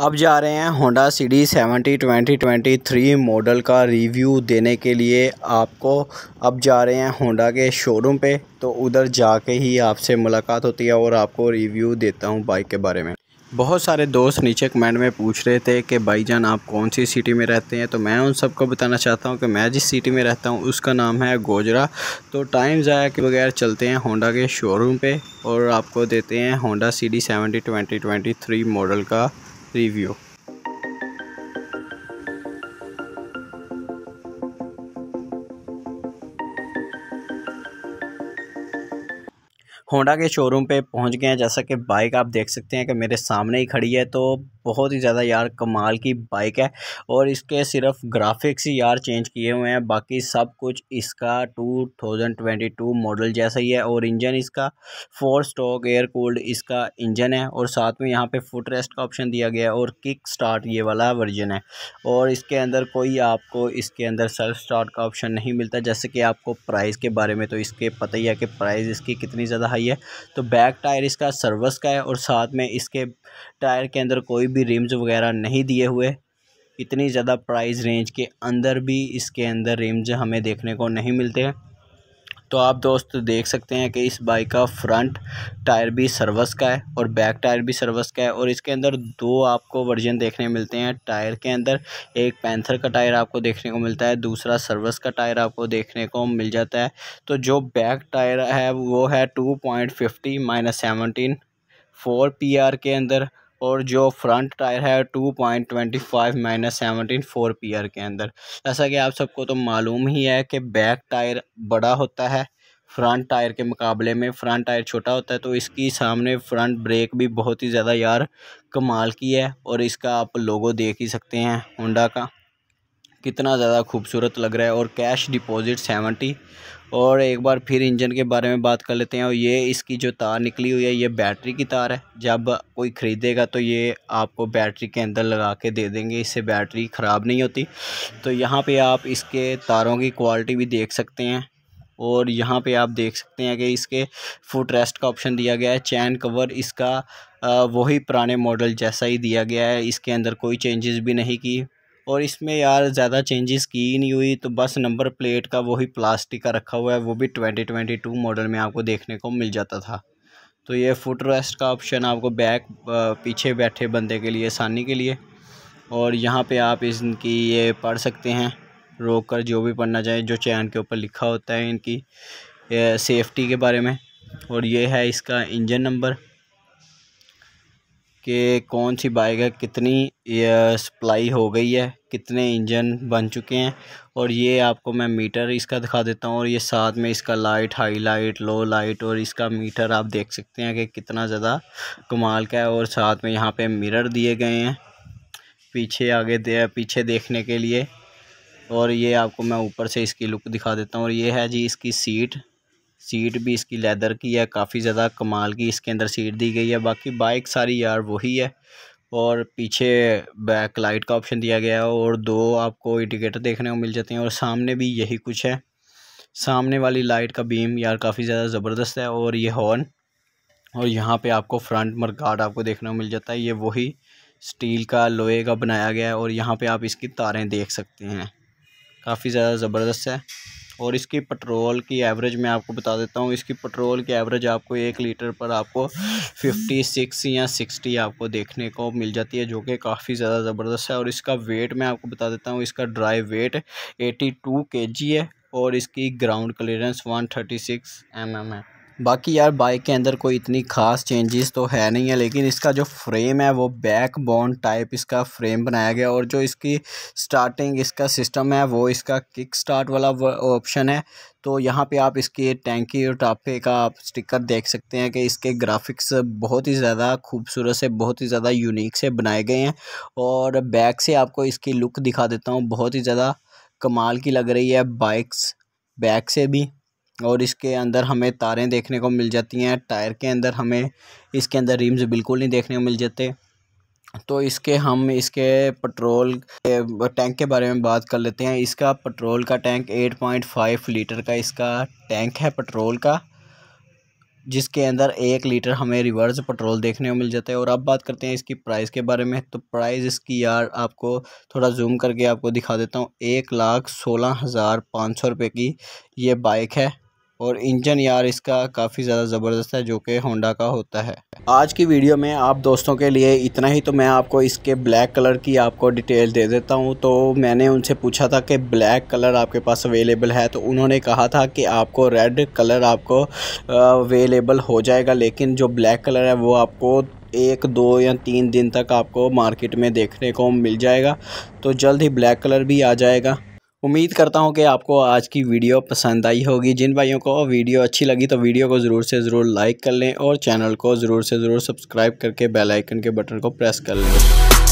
अब जा रहे हैं Honda C D seventy twenty twenty three model का रिव्यू देने के लिए आपको अब जा रहे हैं होंडा के शोरूम पे तो उधर जाके ही आपसे मुलाकात होती है और आपको रिव्यू देता हूँ बाइक के बारे में बहुत सारे दोस्त नीचे कमेंट में पूछ रहे थे कि भाई जान आप कौन सी सिटी में रहते हैं तो मैं उन सबको बताना चाहता हूं कि मैं जिस सिटी में रहता हूं उसका नाम है गोजरा तो टाइम ज़ाया के बगैर चलते हैं होंडा के शोरूम पे और आपको देते हैं Honda C D seventy twenty twenty three model का रिव्यू होंडा के शोरूम पे पहुंच गए हैं जैसा कि बाइक आप देख सकते हैं कि मेरे सामने ही खड़ी है तो बहुत ही ज़्यादा यार कमाल की बाइक है और इसके सिर्फ ग्राफिक्स ही यार चेंज किए हुए हैं बाकी सब कुछ इसका two thousand twenty two model जैसा ही है और इंजन इसका फोर स्टॉक एयर कूल्ड इसका इंजन है और साथ में यहाँ पे फुट रेस्ट का ऑप्शन दिया गया है और किक स्टार्ट ये वाला वर्जन है और इसके अंदर कोई आपको इसके अंदर सेल्फ स्टार्ट का ऑप्शन नहीं मिलता जैसे कि आपको प्राइस के बारे में तो इसके पता ही है कि प्राइस इसकी कितनी ज़्यादा हाई है तो बैक टायर इसका सर्विस का है और साथ में इसके टायर के अंदर कोई भी रिम्स वगैरह नहीं दिए हुए इतनी ज़्यादा प्राइस रेंज के अंदर भी इसके अंदर रिम्स हमें देखने को नहीं मिलते हैं तो आप दोस्त देख सकते हैं कि इस बाइक का फ्रंट टायर भी सर्वस का है और बैक टायर भी सर्वस का है और इसके अंदर दो आपको वर्जन देखने मिलते हैं टायर के अंदर एक पैंथर का टायर आपको देखने को मिलता है दूसरा सर्वस का टायर आपको देखने को मिल जाता है तो जो बैक टायर है वो है two point fifty minus seventeen four P R के अंदर और जो फ्रंट टायर है two point twenty five minus seventeen four R के अंदर जैसा कि आप सबको तो मालूम ही है कि बैक टायर बड़ा होता है फ्रंट टायर के मुकाबले में फ्रंट टायर छोटा होता है तो इसकी सामने फ्रंट ब्रेक भी बहुत ही ज़्यादा यार कमाल की है और इसका आप लोगो देख ही सकते हैं होंडा का कितना ज़्यादा खूबसूरत लग रहा है और कैश डिपॉजिट सेवेंटी और एक बार फिर इंजन के बारे में बात कर लेते हैं और ये इसकी जो तार निकली हुई है ये बैटरी की तार है जब कोई ख़रीदेगा तो ये आपको बैटरी के अंदर लगा के दे देंगे इससे बैटरी ख़राब नहीं होती तो यहाँ पे आप इसके तारों की क्वालिटी भी देख सकते हैं और यहाँ पे आप देख सकते हैं कि इसके फुट रेस्ट का ऑप्शन दिया गया है चैन कवर इसका वही पुराने मॉडल जैसा ही दिया गया है इसके अंदर कोई चेंजेस भी नहीं की और इसमें यार ज़्यादा चेंजेस की ही नहीं हुई तो बस नंबर प्लेट का वही प्लास्टिक का रखा हुआ है वो भी ट्वेंटी ट्वेंटी टू मॉडल में आपको देखने को मिल जाता था तो ये फुट रेस्ट का ऑप्शन आपको बैक पीछे बैठे बंदे के लिए आसानी के लिए और यहाँ पे आप इनकी ये पढ़ सकते हैं रोक कर जो भी पढ़ना चाहें जो चैन के ऊपर लिखा होता है इनकी सेफ्टी के बारे में और ये है इसका इंजन नंबर कि कौन सी बाइक है कितनी सप्लाई हो गई है कितने इंजन बन चुके हैं और ये आपको मैं मीटर इसका दिखा देता हूँ और ये साथ में इसका light high light low light और इसका मीटर आप देख सकते हैं कि कितना ज़्यादा कमाल का है और साथ में यहाँ पे मिरर दिए गए हैं पीछे आगे दे पीछे देखने के लिए और ये आपको मैं ऊपर से इसकी लुक दिखा देता हूँ और ये है जी इसकी सीट सीट भी इसकी लेदर की है काफ़ी ज़्यादा कमाल की इसके अंदर सीट दी गई है बाकी बाइक सारी यार वही है और पीछे बैक लाइट का ऑप्शन दिया गया है और दो आपको इंडिकेटर देखने को मिल जाते हैं और सामने भी यही कुछ है सामने वाली लाइट का बीम यार काफ़ी ज़्यादा ज़बरदस्त है और ये हॉर्न और यहाँ पे आपको फ्रंट मर गार्ड आपको देखने को मिल जाता है ये वही स्टील का लोहे का बनाया गया है और यहाँ पे आप इसकी तारें देख सकते हैं काफ़ी ज़्यादा ज़बरदस्त है और इसकी पेट्रोल की एवरेज मैं आपको बता देता हूँ इसकी पेट्रोल की एवरेज आपको एक लीटर पर आपको फिफ्टी सिक्स या सिक्सटी आपको देखने को मिल जाती है जो कि काफ़ी ज़्यादा ज़बरदस्त है और इसका वेट मैं आपको बता देता हूँ इसका ड्राई वेट एटी टू के जी है और इसकी ground clearance one thirty six M M है बाकी यार बाइक के अंदर कोई इतनी खास चेंजेस तो है नहीं है लेकिन इसका जो फ्रेम है वो बैक बोन टाइप इसका फ्रेम बनाया गया और जो इसकी स्टार्टिंग इसका सिस्टम है वो इसका किक स्टार्ट वाला ऑप्शन है तो यहाँ पे आप इसके टैंकी और टापे का आप स्टिकर देख सकते हैं कि इसके ग्राफिक्स बहुत ही ज़्यादा खूबसूरत से बहुत ही ज़्यादा यूनिक से बनाए गए हैं और बैक से आपको इसकी लुक दिखा देता हूँ बहुत ही ज़्यादा कमाल की लग रही है बाइक्स बैक से भी और इसके अंदर हमें तारें देखने को मिल जाती हैं टायर के अंदर हमें इसके अंदर रिम्स बिल्कुल नहीं देखने को मिल जाते तो इसके हम इसके पेट्रोल टैंक के बारे में बात कर लेते हैं इसका पेट्रोल का tank eight point five litre का इसका टैंक है पेट्रोल का जिसके अंदर एक लीटर हमें रिवर्स पेट्रोल देखने को मिल जाता है और अब बात करते हैं इसकी प्राइस के बारे में तो प्राइस इसकी यार आपको थोड़ा जूम करके आपको दिखा देता हूँ एक लाख सोलह हज़ार पाँच सौ रुपये की ये बाइक है और इंजन यार इसका काफ़ी ज़्यादा ज़बरदस्त है जो कि होंडा का होता है आज की वीडियो में आप दोस्तों के लिए इतना ही तो मैं आपको इसके ब्लैक कलर की आपको डिटेल दे देता हूँ तो मैंने उनसे पूछा था कि ब्लैक कलर आपके पास अवेलेबल है तो उन्होंने कहा था कि आपको रेड कलर आपको अवेलेबल हो जाएगा लेकिन जो ब्लैक कलर है वो आपको एक दो या तीन दिन तक आपको मार्केट में देखने को मिल जाएगा तो जल्द ही ब्लैक कलर भी आ जाएगा उम्मीद करता हूँ कि आपको आज की वीडियो पसंद आई होगी जिन भाइयों को वीडियो अच्छी लगी तो वीडियो को ज़रूर से ज़रूर लाइक कर लें और चैनल को ज़रूर से ज़रूर सब्सक्राइब करके बेल आइकन के बटन को प्रेस कर लें